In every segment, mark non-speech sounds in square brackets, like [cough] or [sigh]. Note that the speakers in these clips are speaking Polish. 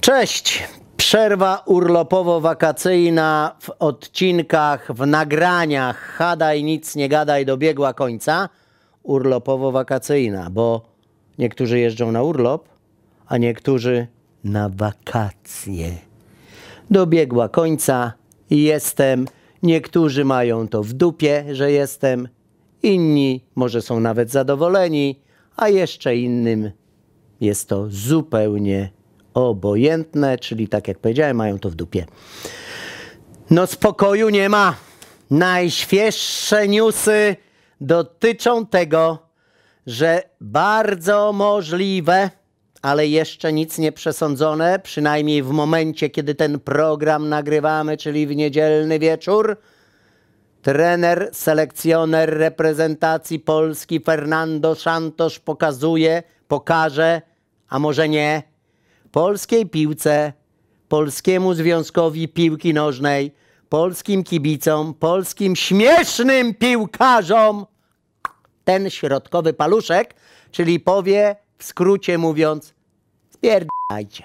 Cześć! Przerwa urlopowo-wakacyjna w odcinkach, w nagraniach Hadaj, nic nie gadaj dobiegła końca. Urlopowo-wakacyjna, bo niektórzy jeżdżą na urlop, a niektórzy na wakacje. Dobiegła końca jestem. Niektórzy mają to w dupie, że jestem. Inni może są nawet zadowoleni, a jeszcze innym jest to zupełnie obojętne, czyli tak jak powiedziałem, mają to w dupie. No spokoju nie ma. Najświeższe newsy dotyczą tego, że bardzo możliwe, ale jeszcze nic nie przesądzone, przynajmniej w momencie, kiedy ten program nagrywamy, czyli w niedzielny wieczór, trener, selekcjoner reprezentacji Polski Fernando Santos pokazuje, pokaże, a może nie, polskiej piłce, polskiemu Związkowi Piłki Nożnej, polskim kibicom, polskim śmiesznym piłkarzom ten środkowy paluszek, czyli powie w skrócie mówiąc spierdajcie.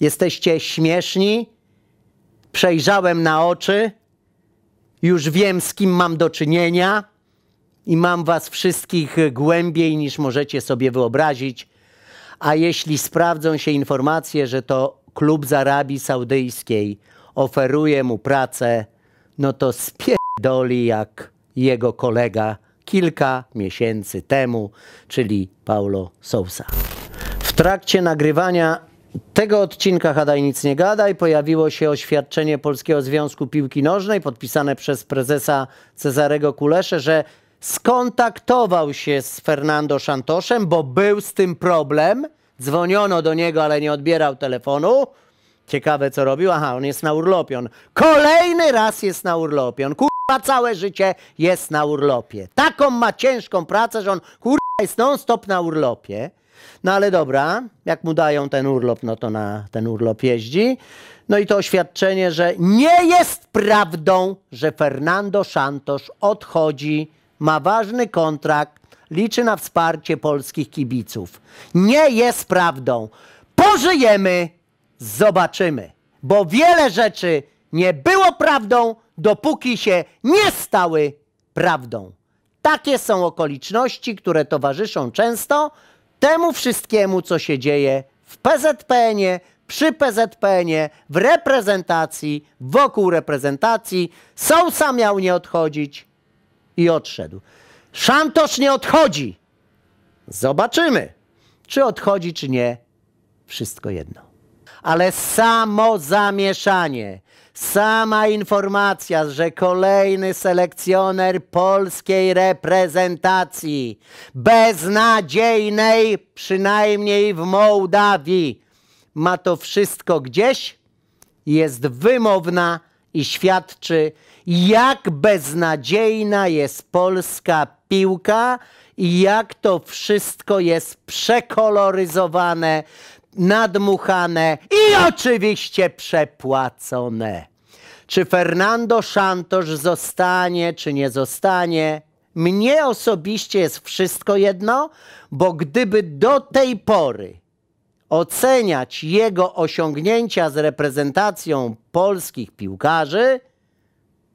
Jesteście śmieszni, przejrzałem na oczy, już wiem z kim mam do czynienia i mam was wszystkich głębiej niż możecie sobie wyobrazić a jeśli sprawdzą się informacje, że to klub z Arabii Saudyjskiej oferuje mu pracę, no to spierdoli jak jego kolega kilka miesięcy temu, czyli Paulo Sousa. W trakcie nagrywania tego odcinka Hadaj Nic Nie Gadaj pojawiło się oświadczenie Polskiego Związku Piłki Nożnej podpisane przez prezesa Cezarego Kulesze, że skontaktował się z Fernando Szantoszem, bo był z tym problem. Dzwoniono do niego, ale nie odbierał telefonu. Ciekawe, co robił. Aha, on jest na urlopie. On kolejny raz jest na urlopie. On kurwa całe życie jest na urlopie. Taką ma ciężką pracę, że on kurwa jest non-stop na urlopie. No ale dobra, jak mu dają ten urlop, no to na ten urlop jeździ. No i to oświadczenie, że nie jest prawdą, że Fernando Santos odchodzi ma ważny kontrakt, liczy na wsparcie polskich kibiców. Nie jest prawdą. Pożyjemy, zobaczymy, bo wiele rzeczy nie było prawdą, dopóki się nie stały prawdą. Takie są okoliczności, które towarzyszą często temu wszystkiemu, co się dzieje w PZPN-ie, przy PZPN-ie, w reprezentacji, wokół reprezentacji. Sousa miał nie odchodzić, i odszedł. Szantosz nie odchodzi. Zobaczymy, czy odchodzi, czy nie. Wszystko jedno. Ale samo zamieszanie, sama informacja, że kolejny selekcjoner polskiej reprezentacji, beznadziejnej przynajmniej w Mołdawii, ma to wszystko gdzieś, jest wymowna i świadczy, jak beznadziejna jest polska piłka i jak to wszystko jest przekoloryzowane, nadmuchane i oczywiście przepłacone. Czy Fernando Santos zostanie, czy nie zostanie? Mnie osobiście jest wszystko jedno, bo gdyby do tej pory oceniać jego osiągnięcia z reprezentacją polskich piłkarzy,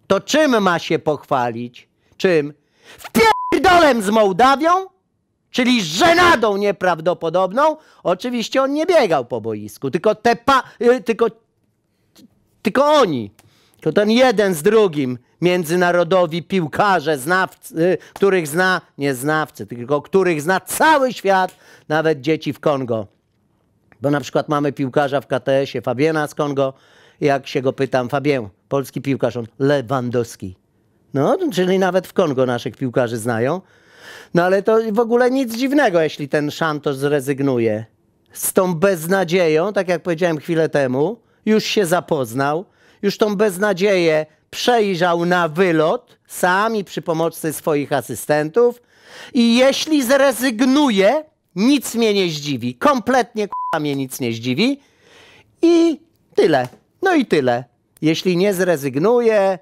to czym ma się pochwalić? Czym? Wpierdolem z Mołdawią? Czyli żenadą nieprawdopodobną? Oczywiście on nie biegał po boisku, tylko te pa... Y, tylko... tylko oni. To ten jeden z drugim międzynarodowi piłkarze, znawcy, y, których zna, nie znawcy, tylko których zna cały świat, nawet dzieci w Kongo. Bo na przykład mamy piłkarza w KTS-ie, Fabiana z Kongo, jak się go pytam, Fabię, polski piłkarz, on Lewandowski. No, czyli nawet w Kongo naszych piłkarzy znają. No ale to w ogóle nic dziwnego, jeśli ten Szantosz zrezygnuje. Z tą beznadzieją, tak jak powiedziałem chwilę temu, już się zapoznał, już tą beznadzieję przejrzał na wylot sam i przy pomocy swoich asystentów. I jeśli zrezygnuje, nic mnie nie zdziwi. Kompletnie k***a mnie nic nie zdziwi. I tyle. No i tyle. Jeśli nie zrezygnuje,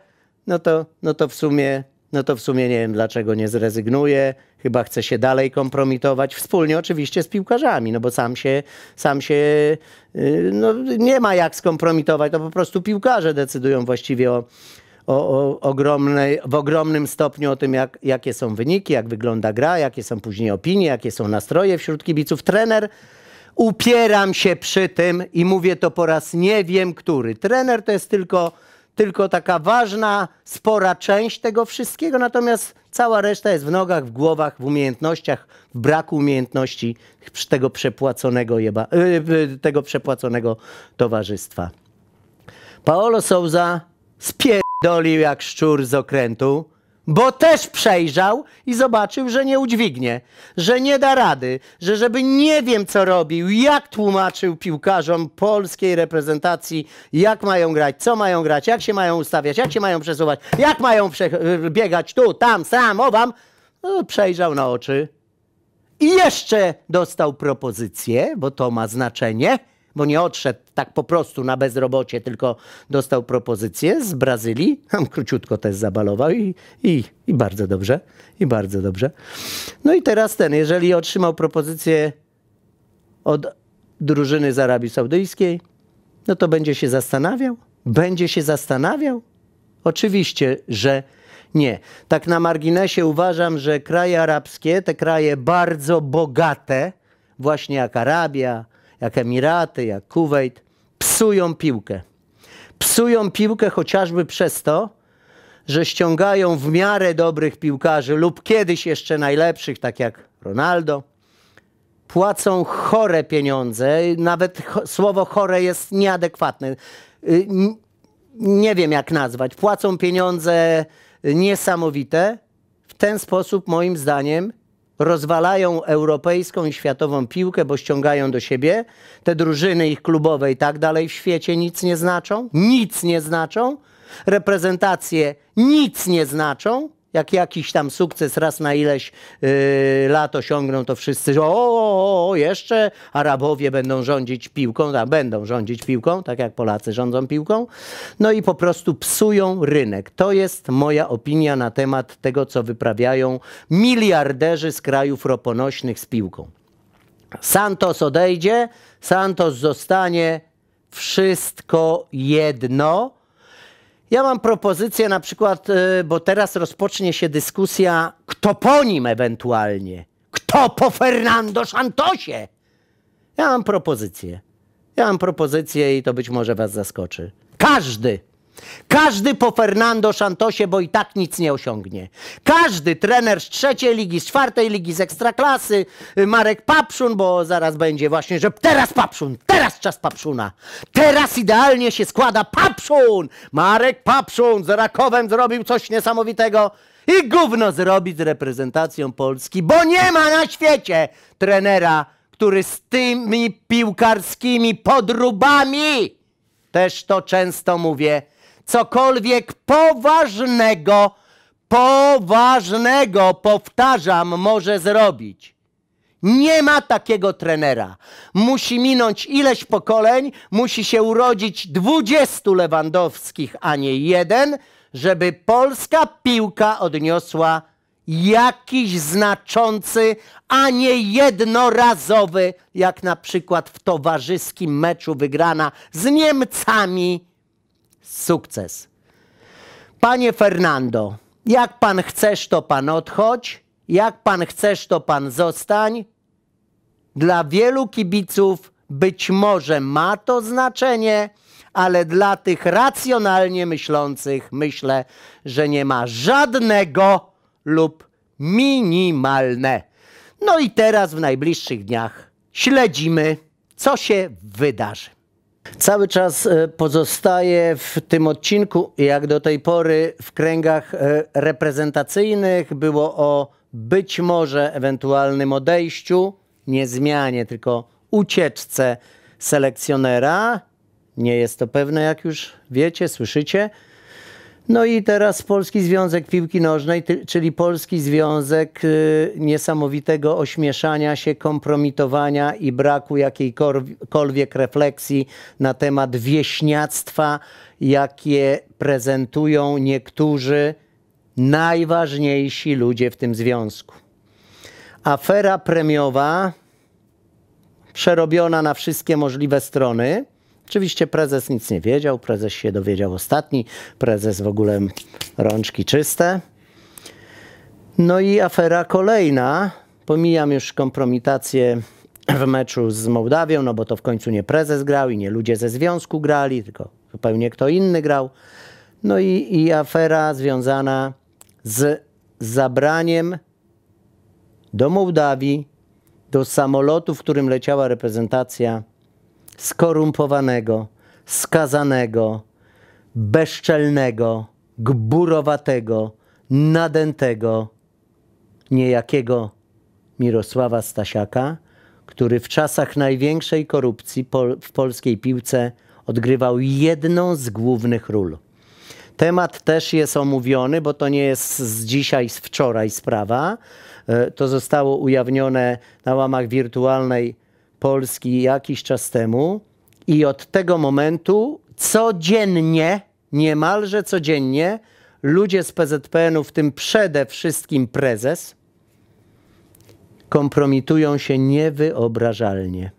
no to, no to w sumie no to w sumie nie wiem dlaczego nie zrezygnuje. Chyba chce się dalej kompromitować, wspólnie oczywiście z piłkarzami, no bo sam się, sam się y, no, nie ma jak skompromitować, to po prostu piłkarze decydują właściwie o, o, o ogromnej, w ogromnym stopniu o tym, jak, jakie są wyniki, jak wygląda gra, jakie są później opinie, jakie są nastroje wśród kibiców. Trener Upieram się przy tym i mówię to po raz nie wiem który. Trener to jest tylko, tylko taka ważna, spora część tego wszystkiego, natomiast cała reszta jest w nogach, w głowach, w umiejętnościach, w braku umiejętności tego przepłaconego, jeba, y, y, tego przepłaconego towarzystwa. Paolo Souza spierdolił jak szczur z okrętu bo też przejrzał i zobaczył, że nie udźwignie, że nie da rady, że żeby nie wiem co robił, jak tłumaczył piłkarzom polskiej reprezentacji, jak mają grać, co mają grać, jak się mają ustawiać, jak się mają przesuwać, jak mają prze e, biegać tu, tam, sam, owam, no, przejrzał na oczy. I jeszcze dostał propozycję, bo to ma znaczenie bo nie odszedł tak po prostu na bezrobocie, tylko dostał propozycję z Brazylii. Tam króciutko też zabalował i, i, i bardzo dobrze, i bardzo dobrze. No i teraz ten, jeżeli otrzymał propozycję od drużyny z Arabii Saudyjskiej, no to będzie się zastanawiał? Będzie się zastanawiał? Oczywiście, że nie. Tak na marginesie uważam, że kraje arabskie, te kraje bardzo bogate, właśnie jak Arabia, jak Emiraty, jak Kuwejt, psują piłkę. Psują piłkę chociażby przez to, że ściągają w miarę dobrych piłkarzy lub kiedyś jeszcze najlepszych, tak jak Ronaldo. Płacą chore pieniądze, nawet słowo chore jest nieadekwatne. Y, nie wiem jak nazwać. Płacą pieniądze niesamowite. W ten sposób, moim zdaniem, rozwalają europejską i światową piłkę, bo ściągają do siebie. Te drużyny ich klubowe i tak dalej w świecie nic nie znaczą, nic nie znaczą. Reprezentacje nic nie znaczą. Jak jakiś tam sukces raz na ileś yy, lat osiągną, to wszyscy, o, o, o, jeszcze Arabowie będą rządzić piłką, tak, będą rządzić piłką, tak jak Polacy rządzą piłką, no i po prostu psują rynek. To jest moja opinia na temat tego, co wyprawiają miliarderzy z krajów roponośnych z piłką. Santos odejdzie, Santos zostanie wszystko jedno. Ja mam propozycję na przykład, y, bo teraz rozpocznie się dyskusja, kto po nim ewentualnie. Kto po Fernando Santosie? Ja mam propozycję. Ja mam propozycję i to być może was zaskoczy. Każdy! Każdy po Fernando Santosie, bo i tak nic nie osiągnie. Każdy trener z trzeciej ligi, z czwartej ligi, z ekstraklasy, y, Marek Papszun, bo zaraz będzie właśnie, że teraz Papszun, teraz czas Papszuna. Teraz idealnie się składa Papszun! Marek Papszun z Rakowem zrobił coś niesamowitego i gówno zrobi z reprezentacją Polski, bo nie ma na świecie trenera, który z tymi piłkarskimi podróbami, też to często mówię, cokolwiek poważnego, poważnego, powtarzam, może zrobić. Nie ma takiego trenera. Musi minąć ileś pokoleń, musi się urodzić 20 Lewandowskich, a nie jeden, żeby polska piłka odniosła jakiś znaczący, a nie jednorazowy, jak na przykład w towarzyskim meczu wygrana z Niemcami sukces. Panie Fernando, jak pan chcesz, to pan odchodź, jak pan chcesz, to pan zostań. Dla wielu kibiców być może ma to znaczenie, ale dla tych racjonalnie myślących myślę, że nie ma żadnego lub minimalne. No i teraz w najbliższych dniach śledzimy, co się wydarzy. Cały czas e, pozostaje w tym odcinku, jak do tej pory, w kręgach e, reprezentacyjnych. Było o być może ewentualnym odejściu, nie zmianie, tylko ucieczce selekcjonera. Nie jest to pewne, jak już wiecie, słyszycie. No i teraz Polski Związek Piłki Nożnej, czyli Polski Związek y, niesamowitego ośmieszania się, kompromitowania i braku jakiejkolwiek refleksji na temat wieśniactwa, jakie prezentują niektórzy najważniejsi ludzie w tym związku. Afera premiowa przerobiona na wszystkie możliwe strony – Oczywiście prezes nic nie wiedział, prezes się dowiedział ostatni, prezes w ogóle rączki czyste. No i afera kolejna, pomijam już kompromitację w meczu z Mołdawią, no bo to w końcu nie prezes grał i nie ludzie ze związku grali, tylko zupełnie kto inny grał. No i, i afera związana z zabraniem do Mołdawii, do samolotu, w którym leciała reprezentacja skorumpowanego, skazanego, bezczelnego, gburowatego, nadętego, niejakiego Mirosława Stasiaka, który w czasach największej korupcji pol w polskiej piłce odgrywał jedną z głównych ról. Temat też jest omówiony, bo to nie jest z dzisiaj, z wczoraj sprawa. E, to zostało ujawnione na łamach wirtualnej Polski jakiś czas temu i od tego momentu codziennie, niemalże codziennie, ludzie z PZPN-u, w tym przede wszystkim prezes, kompromitują się niewyobrażalnie.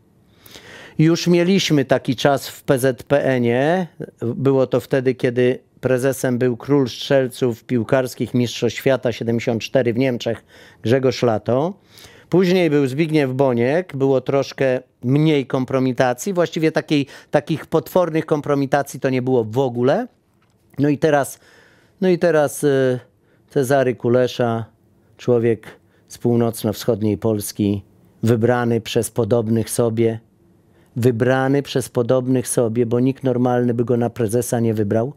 Już mieliśmy taki czas w PZPN-ie. Było to wtedy, kiedy prezesem był król strzelców piłkarskich Mistrzostw Świata 74 w Niemczech Grzegorz Lato. Później był Zbigniew Boniek, było troszkę mniej kompromitacji, właściwie takiej, takich potwornych kompromitacji to nie było w ogóle. No i teraz, no i teraz y, Cezary Kulesza, człowiek z północno-wschodniej Polski, wybrany przez podobnych sobie, wybrany przez podobnych sobie, bo nikt normalny by go na prezesa nie wybrał,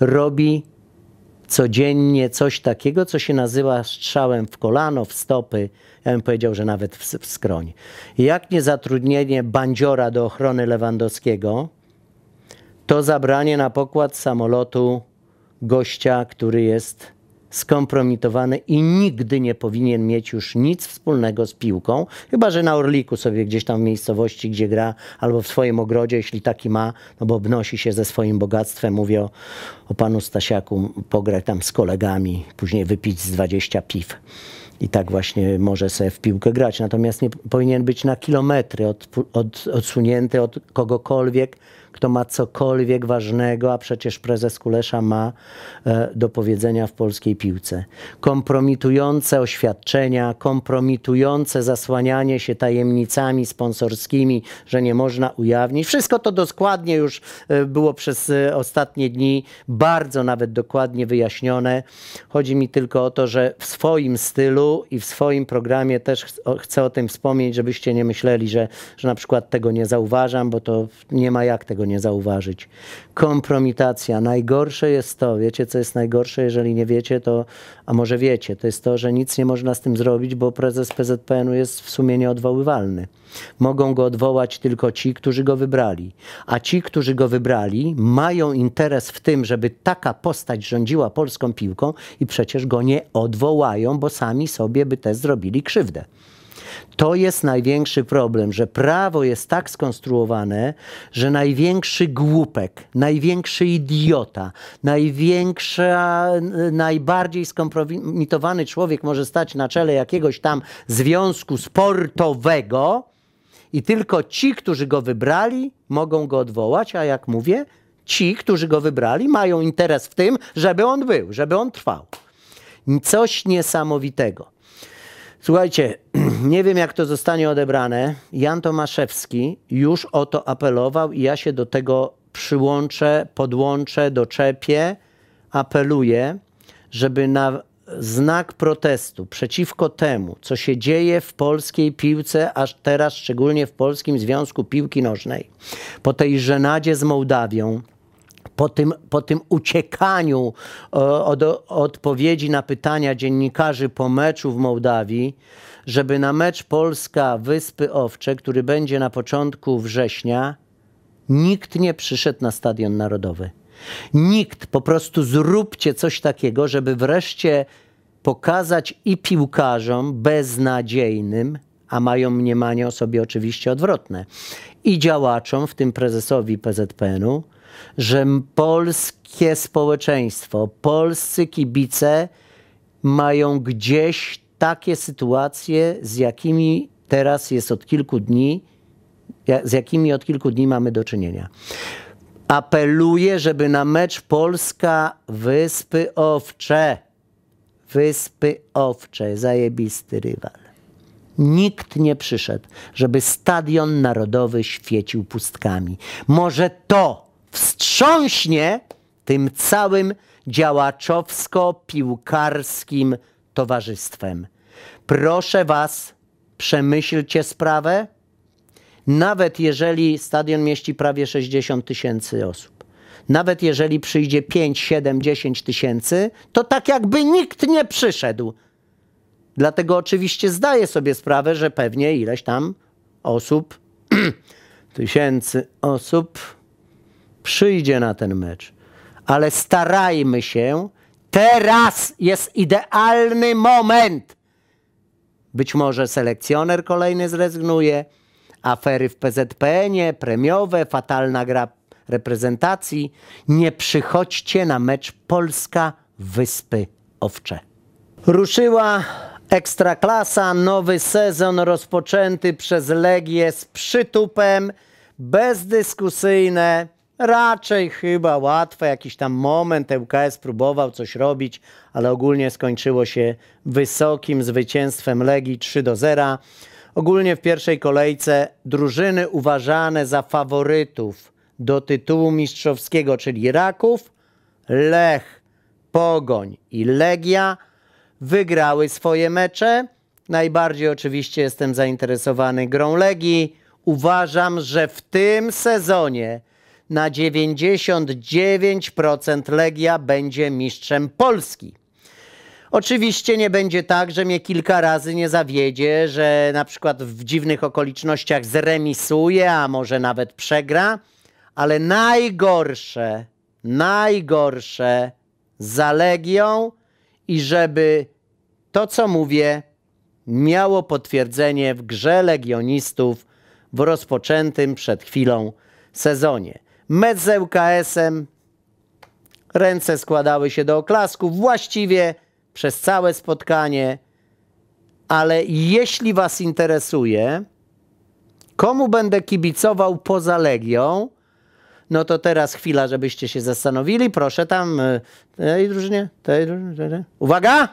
robi codziennie coś takiego, co się nazywa strzałem w kolano, w stopy, ja bym powiedział, że nawet w, w skroń. Jak nie zatrudnienie bandziora do ochrony Lewandowskiego, to zabranie na pokład samolotu gościa, który jest skompromitowany i nigdy nie powinien mieć już nic wspólnego z piłką, chyba że na Orliku sobie gdzieś tam w miejscowości, gdzie gra, albo w swoim ogrodzie, jeśli taki ma, no bo obnosi się ze swoim bogactwem. Mówię o, o panu Stasiaku, pograć tam z kolegami, później wypić z 20 piw. I tak właśnie może sobie w piłkę grać. Natomiast nie powinien być na kilometry od, od, odsunięty od kogokolwiek, kto ma cokolwiek ważnego, a przecież prezes Kulesza ma e, do powiedzenia w polskiej piłce. Kompromitujące oświadczenia, kompromitujące zasłanianie się tajemnicami sponsorskimi, że nie można ujawnić. Wszystko to dokładnie już e, było przez e, ostatnie dni bardzo nawet dokładnie wyjaśnione. Chodzi mi tylko o to, że w swoim stylu i w swoim programie też ch chcę o tym wspomnieć, żebyście nie myśleli, że, że na przykład tego nie zauważam, bo to nie ma jak tego nie zauważyć. Kompromitacja. Najgorsze jest to, wiecie co jest najgorsze, jeżeli nie wiecie, to, a może wiecie, to jest to, że nic nie można z tym zrobić, bo prezes PZPN-u jest w sumie nieodwoływalny. Mogą go odwołać tylko ci, którzy go wybrali. A ci, którzy go wybrali, mają interes w tym, żeby taka postać rządziła polską piłką i przecież go nie odwołają, bo sami sobie by te zrobili krzywdę. To jest największy problem, że prawo jest tak skonstruowane, że największy głupek, największy idiota, największa, najbardziej skompromitowany człowiek może stać na czele jakiegoś tam związku sportowego i tylko ci, którzy go wybrali, mogą go odwołać, a jak mówię, ci, którzy go wybrali, mają interes w tym, żeby on był, żeby on trwał. Coś niesamowitego. Słuchajcie, [clears throat] nie wiem jak to zostanie odebrane. Jan Tomaszewski już o to apelował i ja się do tego przyłączę, podłączę, doczepię. Apeluję, żeby na znak protestu przeciwko temu, co się dzieje w polskiej piłce, aż teraz szczególnie w Polskim Związku Piłki Nożnej, po tej żenadzie z Mołdawią, po tym, po tym uciekaniu e, od odpowiedzi na pytania dziennikarzy po meczu w Mołdawii, żeby na mecz Polska-Wyspy Owcze, który będzie na początku września, nikt nie przyszedł na Stadion Narodowy. Nikt. Po prostu zróbcie coś takiego, żeby wreszcie pokazać i piłkarzom beznadziejnym, a mają mniemanie o sobie oczywiście odwrotne, i działaczom, w tym prezesowi PZPN-u, że polskie społeczeństwo, polscy kibice mają gdzieś takie sytuacje, z jakimi teraz jest od kilku dni, z jakimi od kilku dni mamy do czynienia. Apeluję, żeby na mecz Polska Wyspy Owcze. Wyspy Owcze, zajebisty rywal. Nikt nie przyszedł, żeby stadion narodowy świecił pustkami. Może to wstrząśnie tym całym działaczowsko-piłkarskim towarzystwem. Proszę Was, przemyślcie sprawę, nawet jeżeli stadion mieści prawie 60 tysięcy osób. Nawet jeżeli przyjdzie 5, 7, 10 tysięcy, to tak jakby nikt nie przyszedł. Dlatego oczywiście zdaję sobie sprawę, że pewnie ileś tam osób, [clears throat] tysięcy osób przyjdzie na ten mecz. Ale starajmy się, teraz jest idealny moment. Być może selekcjoner kolejny zrezygnuje, afery w PZPN-ie, premiowe, fatalna gra reprezentacji. Nie przychodźcie na mecz Polska-Wyspy Owcze. Ruszyła Ekstraklasa, nowy sezon rozpoczęty przez Legię z przytupem, bezdyskusyjne Raczej chyba łatwe, jakiś tam moment ŁKS e próbował coś robić, ale ogólnie skończyło się wysokim zwycięstwem Legii 3 do 0. Ogólnie w pierwszej kolejce drużyny uważane za faworytów do tytułu mistrzowskiego, czyli Raków, Lech, Pogoń i Legia wygrały swoje mecze. Najbardziej oczywiście jestem zainteresowany grą Legii. Uważam, że w tym sezonie na 99% Legia będzie mistrzem Polski. Oczywiście nie będzie tak, że mnie kilka razy nie zawiedzie, że na przykład w dziwnych okolicznościach zremisuje, a może nawet przegra, ale najgorsze, najgorsze za Legią i żeby to, co mówię, miało potwierdzenie w grze legionistów w rozpoczętym przed chwilą sezonie mecz z ŁKS-em. Ręce składały się do oklasków właściwie przez całe spotkanie. Ale jeśli Was interesuje, komu będę kibicował poza Legią, no to teraz chwila, żebyście się zastanowili. Proszę tam, y, tej drużynie, tej drużynie. Uwaga!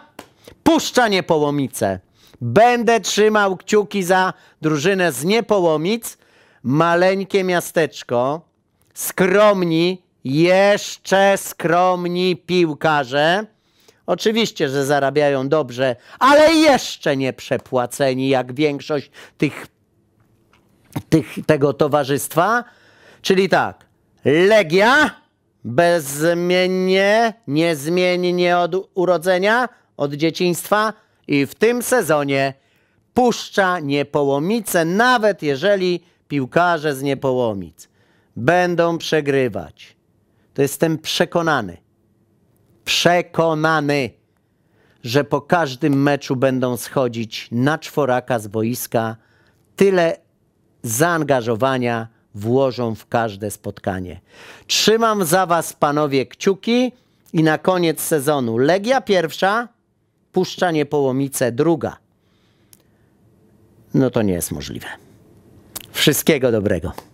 Puszcza Niepołomice. Będę trzymał kciuki za drużynę z Niepołomic. Maleńkie miasteczko skromni, jeszcze skromni piłkarze. Oczywiście, że zarabiają dobrze, ale jeszcze nie przepłaceni jak większość tych, tych, tego towarzystwa. Czyli tak, Legia bezmiennie, niezmiennie od urodzenia, od dzieciństwa i w tym sezonie puszcza Niepołomice, nawet jeżeli piłkarze z Niepołomic będą przegrywać. To jestem przekonany. Przekonany, że po każdym meczu będą schodzić na czworaka z boiska. Tyle zaangażowania włożą w każde spotkanie. Trzymam za Was, panowie, kciuki i na koniec sezonu Legia pierwsza, Puszczanie Połomice druga. No to nie jest możliwe. Wszystkiego dobrego.